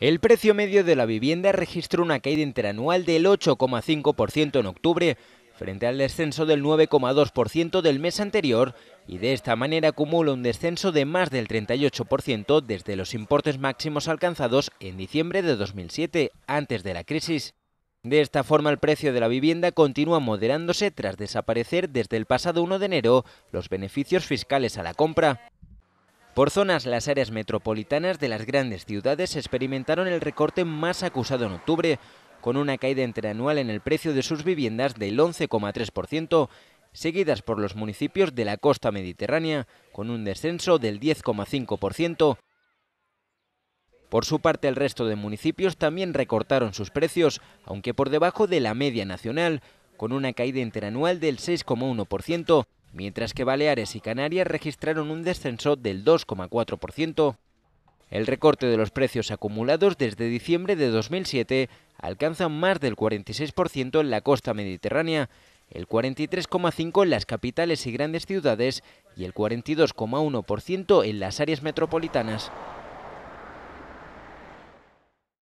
El precio medio de la vivienda registró una caída interanual del 8,5% en octubre, frente al descenso del 9,2% del mes anterior, y de esta manera acumula un descenso de más del 38% desde los importes máximos alcanzados en diciembre de 2007, antes de la crisis. De esta forma, el precio de la vivienda continúa moderándose tras desaparecer desde el pasado 1 de enero los beneficios fiscales a la compra. Por zonas, las áreas metropolitanas de las grandes ciudades experimentaron el recorte más acusado en octubre, con una caída interanual en el precio de sus viviendas del 11,3%, seguidas por los municipios de la costa mediterránea, con un descenso del 10,5%. Por su parte, el resto de municipios también recortaron sus precios, aunque por debajo de la media nacional, con una caída interanual del 6,1% mientras que Baleares y Canarias registraron un descenso del 2,4%. El recorte de los precios acumulados desde diciembre de 2007 alcanza más del 46% en la costa mediterránea, el 43,5% en las capitales y grandes ciudades y el 42,1% en las áreas metropolitanas.